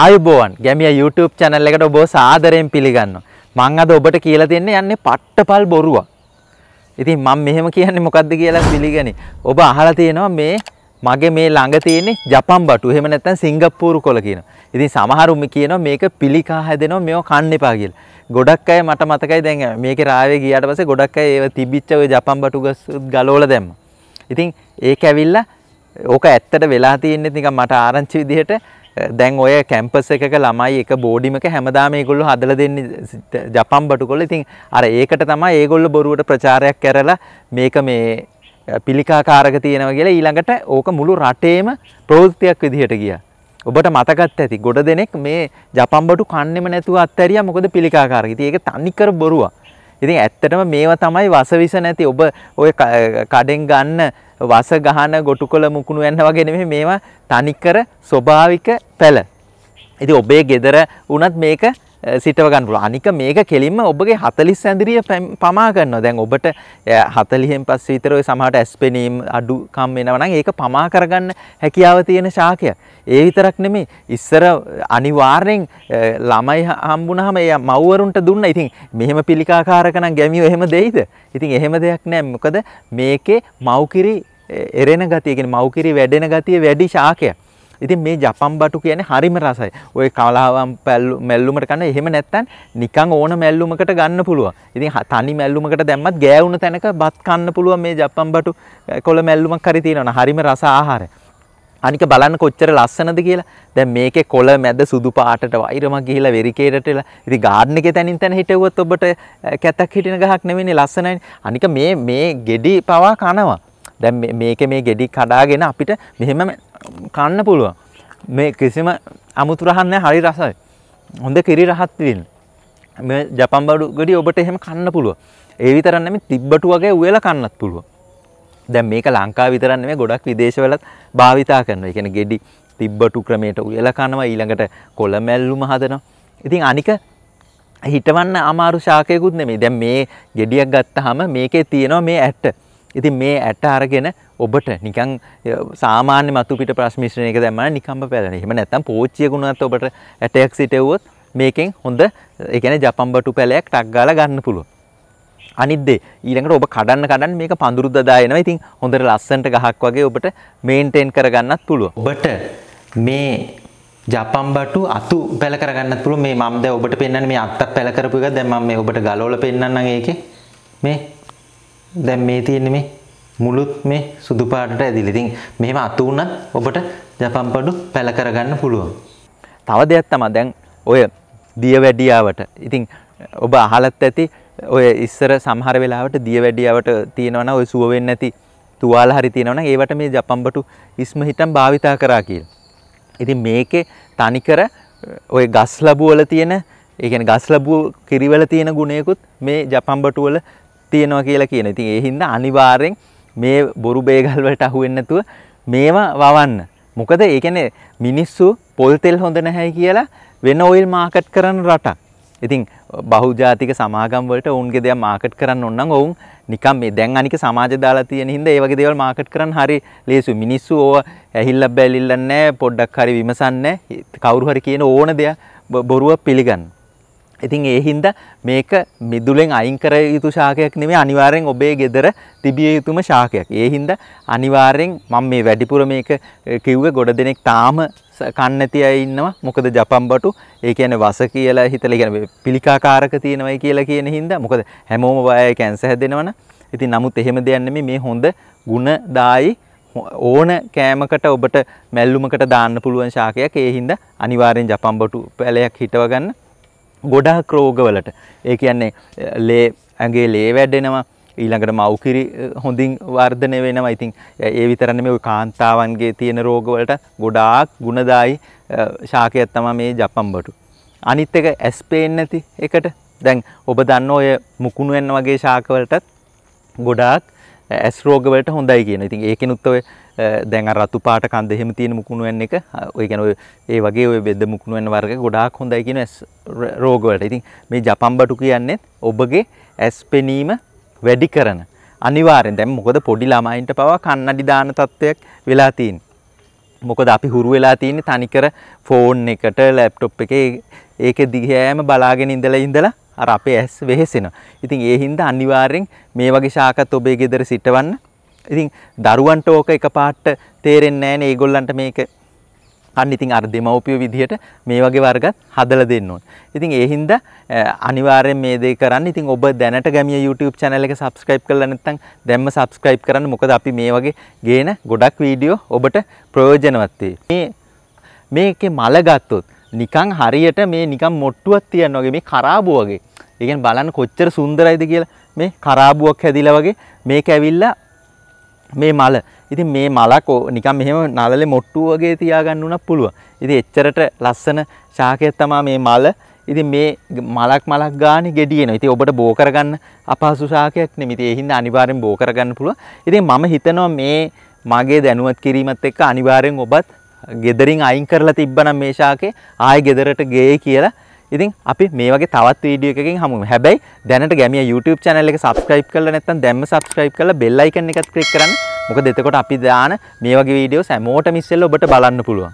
ආයුබෝවන් ගැමිය YouTube channel එකට ඔබ සාදරයෙන් පිළිගන්නවා. මං අද ඔබට කියලා දෙන්නේ යන්නේ පට්ටපල් බොරුව. ඉතින් මම මෙහෙම කියන්නේ මොකද්ද කියලා පිළිගනි. ඔබ අහලා තියෙනවා මේ මගේ මේ ළඟ තියෙන්නේ ජපන් බටු. එහෙම නැත්නම් සිංගප්පූරු කොළ කියනවා. ඉතින් සමහරු මේ කියනවා මේක පිළිකා හැදෙනවා මේව කන්න එපා කියලා. ගොඩක් අය මට මතකයි දැන් මේකේ රාවේ ගියාට පස්සේ ගොඩක් අය ඒව තිබිච්ච ওই ජපන් බටු ගලවලා දැම්මා. ඉතින් ඒක ඇවිල්ලා ඕක ඇත්තට වෙලා තියෙන්නේ නිකන් මට ආරංචි විදිහට දැන් ඔය කැම්පස් එකක ළමයි එක බෝඩිමක හැමදා මේගොල්ලු හදල දෙන්න ජපම් බටු කොල ඉතින් අර ඒකට තමයි ඒගොල්ල බොරුවට ප්‍රචාරයක් කරලා මේක මේ පිළිකාකාරක තියෙනව කියලා ඊළඟට ඕක මුළු රටේම ප්‍රවෘත්තියක් විදිහට ගියා. ඔබට මතකත් ඇති ගොඩ දෙනෙක් මේ ජපම්බටු කන්නෙම නැතුව අත්තැරියා මොකද පිළිකාකාරක. ඉතින් ඒක තනිකර බොරුවක්. ඉතින් ඇත්තටම මේවා තමයි වසවිස නැති ඔබ ඔය කඩෙන් ගන්න වස ගහන ගොටුකොළ මුකුණු යන්න වගේ නෙමෙයි මේවා තනිකර ස්වභාවික පැල. ඉතින් ඔබේ ගෙදර වුණත් මේක සිටව ගන්න පුළුවන්. අනික මේක කෙලින්ම ඔබගේ 40 ඇඳිරිය පමා කරනවා. දැන් ඔබට 40න් පස්සේ විතර ওই සමහරට ඇස් පෙනීම අඩුකම් වෙනවා නම් ඒක පමා කරගන්න හැකියාව තියෙන ශාකය. ඒ විතරක් නෙමෙයි ඉස්සර අනිවාර්යෙන් ළමයි හම්බුනහම ඒ මව්වරුන්ට දුන්නා. ඉතින් මෙහෙම පිළිකාකාරක නම් ගැමියෝ එහෙම දෙයිද? ඉතින් එහෙම දෙයක් නෑ. මොකද මේකේ මව්කිරි එරෙන ගතිය කියන්නේ මව්කිරි වැඩෙන ගතිය වැඩි ශාකයක්. ඉතින් මේ ජපම් බටු කියන්නේ හරිම රසයි. ඔය කලාවම් මැල්ලුමට කන්න එහෙම නැත්තම් නිකන් ඕන මැල්ලුමකට ගන්න පුළුවන්. ඉතින් තනි මැල්ලුමකට දැම්මත් ගෑවුන තැනක බත් කන්න පුළුවන් මේ ජපම් බටු කොළ මැල්ලුමක් හරි තියෙනවනේ. හරිම රස ආහාරය. අනික බලන්න කොච්චර ලස්සනද කියලා. දැන් මේකේ කොළ මැද සුදු පාටට වෛරමක් ගිහිලා වෙරිකේරට එලා. ඉතින් ගාඩන් එකේ තනින් තන හිටවුවත් ඔබට කැතක් හිටින ගහක් නෙවෙන්නේ ලස්සනයි. අනික මේ මේ ගෙඩි පවා කනවා. දැන් මේක මේ ගෙඩි කඩාගෙන අපිට මෙහෙම කන්න පුළුවන් මේ කිසිම අමුතුරහන්න හරි රසයි හොඳ කිරි රහත්තිවෙන් මේ ජපම් බඩු ගඩි ඔබට එහෙම කන්න පුළුව ඒ විතරන්නම තිබ්බට වගේ උවෙල කන්නත් පුළුව දැන් මේක ලංකා විතරන්න මේ ගොඩක් විදේශවලත් භාවිතා කරන එකෙන ගෙඩි තිබ්බටු ක්‍රමයට උයල කනවා ඊළඟට කොළ මැල්ලුම හදනවා ඉතින් අනික හිටවන්න අමාරු ශාකයකුත් නෙමේ දැන් මේ ගෙඩියක් ගත්තහම මේකේ තියෙනවා මේ ඇට ඉතින් මේ ඇට අරගෙන ඔබට නිකන් සාමාන්‍ය මතු පිට ප්‍රස් මිශ්‍රණයක දැම්මම නිකම්ම පැලෙන. එහෙම නැත්නම් පෝච්චියක උනත් ඔබට ඇටයක් සිටෙව්වොත් මේකෙන් හොඳ ඒ කියන්නේ ජපන් බටු පැලයක් ටක් ගාලා ගන්න පුළුවන්. අනිද්දේ ඊළඟට ඔබ කඩන්න කඩන්න මේක පඳුරු දදා එනවා. ඉතින් හොඳට ලස්සනට ගහක් වගේ ඔබට මේන්ටේන් කරගන්නත් පුළුවන්. ඔබට මේ ජපන් බටු අතු පැල කරගන්නත් පුළුවන්. මේ මම දැන් ඔබට පෙන්වන්නේ මේ අත්තක් පැල කරපු එක. දැන් මම මේ ඔබට ගලවලා පෙන්වන්නම් ඒකේ. මේ දැන් මේ තියෙන්නේ මේ මුළුත් මේ සුදු පාටට ඇදිලා. ඉතින් මෙහෙම අතු උනත් ඔබට ජපන් බඩු පැල කරගන්න පුළුවන්. තව දෙයක් තමයි දැන් ඔය දියවැඩියාවට. ඉතින් ඔබ අහලත් ඇති ඔය ඉස්සර සමහර වෙලාවට දියවැඩියාවට තියෙනවනම් ඔය සුව වෙන්නේ නැති තුවාල හරි තියෙනවනම් ඒවට මේ ජපන් බඩු ඉස්ම හිටන් භාවිතා කරා කියලා. ඉතින් මේකේ තනිකර ඔය ගස් ලැබු වල තියෙන ඒ කියන්නේ ගස් ලැබු කිරිවල තියෙන ගුණයකුත් මේ ජපන් බටු වල තියෙනවා කියලා කියන. ඉතින් ඒ හින්දා අනිවාර්යෙන් මේ බොරු බේගල්වලට අහුවෙන්න නැතුව මේවා වවන්න. මොකද ඒ කියන්නේ මිනිස්සු පොල් තෙල් හොඳ නැහැ කියලා වෙන ඔයිල් මාකට් කරන රටක්. ඉතින් බහුජාතික සමාගම් වලට ඔවුන්ගේ දේවල් මාකට් කරන්න ඕන නම් ඔවුන් නිකම් මේ දැන් අනික සමාජ දාලා තියෙන හින්දා ඒ වගේ දේවල් මාකට් කරන්න හරි ලේසි. මිනිස්සු ඕව ඇහිල්ල බැලිල්ල නැහැ, පොඩ්ඩක් හරි විමසන්නේ නැහැ. කවුරු හරි කියන ඕන දෙයක් බොරුව පිළිගන්න. ඉතින් ඒ හින්දා මේක මිදුලෙන් අයින් කර යුතු ශාකයක් නෙමෙයි අනිවාර්යෙන් ඔබේ ගෙදර තිබිය යුතුම ශාකයක්. ඒ හින්දා අනිවාර්යෙන් මම මේ වැඩිපුර මේක කිව්වේ ගොඩ දෙනෙක් තාම කන්න නැති අය ඉන්නවා. මොකද ජපන් බටු ඒ කියන්නේ වස කියලා හිතලා කියන්නේ පිළිකාකාරක තියෙනවයි කියලා කියන හින්දා මොකද හැමෝම බයයි කැන්සර් හැදෙනවනේ. ඉතින් නමුත් එහෙම දෙයක් නෙමෙයි මේ හොඳ ಗುಣදායි ඕන කෑමකට ඔබට මැල්ලුමකට දාන්න පුළුවන් ශාකයක් ඒ හින්දා අනිවාර්යෙන් ජපන් බටු පැලයක් හිටව ගන්න ගොඩාක් රෝගවලට ඒ කියන්නේ ලේ ඇගේ ලේ වැඩෙනවා ඊළඟට මව්කිරි හොඳින් වර්ධනය වෙනවා. ඉතින් ඒ විතරක් නෙමෙයි කාන්තාවන්ගේ තියෙන රෝගවලට ගොඩාක් ಗುಣදායි ශාකයක් තමයි මේ ජපම්බටු. අනිත් එක ඇස් පේන්නේ නැති එකට දැන් ඔබ දන්න ඔය මුකුණු වෙන වගේ ශාකවලටත් ගොඩාක් ඇස් රෝගවලට හොඳයි කියන. ඉතින් ඒකිනුත් ඔය දැන් රතු පාට කන්ද එහෙම තියෙන මුකුණුවන් එක ඔය ගැන ඒ වගේ ඔය බෙද මුකුණුවන් වර්ග ගොඩාක් හොඳයි කියන රෝගවලට. ඉතින් මේ ජපම්බටු කියන්නේ ඔබගේ ඇස් පෙනීම වැඩි කරන අනිවාර්යෙන් දැන් මොකද පොඩි ළමයින්ට පවා කන්නඩි දාන තත්ත්වයක් වෙලා තියෙන්නේ. මොකද අපි හුරු වෙලා තියෙන්නේ තනිකර ෆෝන් එකට ලැප්ටොප් එකේ ඒකේ දිගෑම බලාගෙන ඉඳලා ඉඳලා අර අපේ ඇස් වෙහෙසෙනවා. ඉතින් ඒ හින්දා අනිවාර්යෙන් මේ වගේ ශාකත් ඔබේ ගෙදර සිටවන්න ඉතින් දරුවන්ට ඕක එකපාරට තේරෙන්නේ නැහැනේ ඒගොල්ලන්ට මේක අන්න ඉතින් අර දෙමව්පිය විදිහට මේ වගේ වර්ගත් හදලා දෙන්න ඕන. ඉතින් ඒ හින්දා අනිවාර්යෙන් මේ දේ කරන්න. ඉතින් ඔබ දැනට ගැමිය YouTube channel එක subscribe කරලා නැත්නම් දැම්ම subscribe කරන්න. මොකද අපි මේ වගේ ගේන ගොඩක් වීඩියෝ ඔබට ප්‍රයෝජනවත් වේ. මේ මේකේ මල ගත්තොත් නිකන් හරියට මේ නිකන් මොට්ටුවක් තියන වගේ මේ කරාබු වගේ. ඒ කියන්නේ බලන්න කොච්චර සුන්දරයිද කියලා මේ කරාබුවක් හැදිලා වගේ මේක ඇවිල්ලා මේ මල ඉතින් මේ මලක් නිකම් මෙහෙම නලලේ මොට්ටුව වගේ තියාගන්න උනත් පුළුවන්. ඉතින් එච්චරට ලස්සන ශාකයක් තමයි මේ මල. ඉතින් මේ මලක් මලක් ගානේ gediyeනවා. ඉතින් ඔබට බෝ කරගන්න අපහසු ශාකයක් නෙමෙයි. ඉතින් ඒ හින්දා අනිවාර්යෙන් බෝ කරගන්න පුළුවන්. ඉතින් මම හිතනවා මේ මගේ දැනුවත් කිරීමත් එක්ක අනිවාර්යෙන් ඔබත් gederin අයින් කරලා තිබ්බනම් මේ ශාකේ ආයෙ gederට ගේ කියලා ඉතින් අපි මේ වගේ තවත් වීඩියෝ එකකින් හමුවෙමු. හැබැයි දැනට ගැමිය YouTube channel එක subscribe කරලා නැත්නම් දැම්ම subscribe කරලා bell icon එකත් click කරන්න. මොකද එතකොට අපි දාන මේ වගේ වීඩියෝස් හැමෝටම ඉස්සෙල්ලා ඔබට බලන්න පුළුවන්.